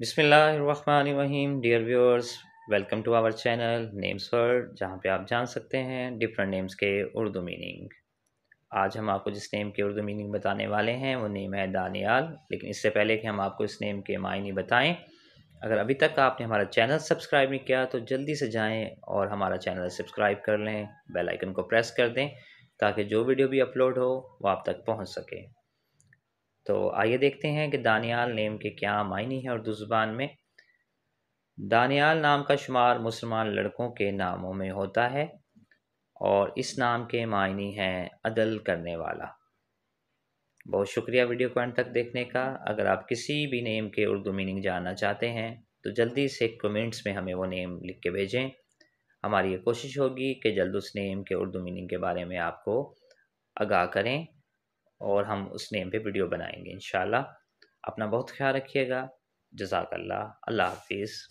बिसमीम dear viewers welcome to our channel names word जहाँ पे आप जान सकते हैं डिफरेंट नेम्स के उर्दू मीनिंग आज हम आपको जिस नेम के उर्दू मीनिंग बताने वाले हैं वो नेम है दानियाल लेकिन इससे पहले कि हम आपको इस नेम के मायने बताएं अगर अभी तक आपने हमारा चैनल सब्सक्राइब नहीं किया तो जल्दी से जाएँ और हमारा चैनल सब्सक्राइब कर लें बेलाइकन को प्रेस कर दें ताकि जो वीडियो भी अपलोड हो वो आप तक पहुँच सके तो आइए देखते हैं कि दानियाल नेम के क्या मायने हैं उर्दू ज़ुबान में दानियाल नाम का शुमार मुसलमान लड़कों के नामों में होता है और इस नाम के मायने हैं अदल करने वाला बहुत शुक्रिया वीडियो को एंड तक देखने का अगर आप किसी भी नेम के उर्दू मीनिंग जानना चाहते हैं तो जल्दी से कमेंट्स में हमें वो नेम लिख के भेजें हमारी ये कोशिश होगी कि जल्द उस नेम के उर्दू मीनिंग के बारे में आपको आगाह करें और हम उस नेम पे वीडियो बनाएंगे इन अपना बहुत ख्याल रखिएगा जजाकल्ला अल्लाह हाफिज़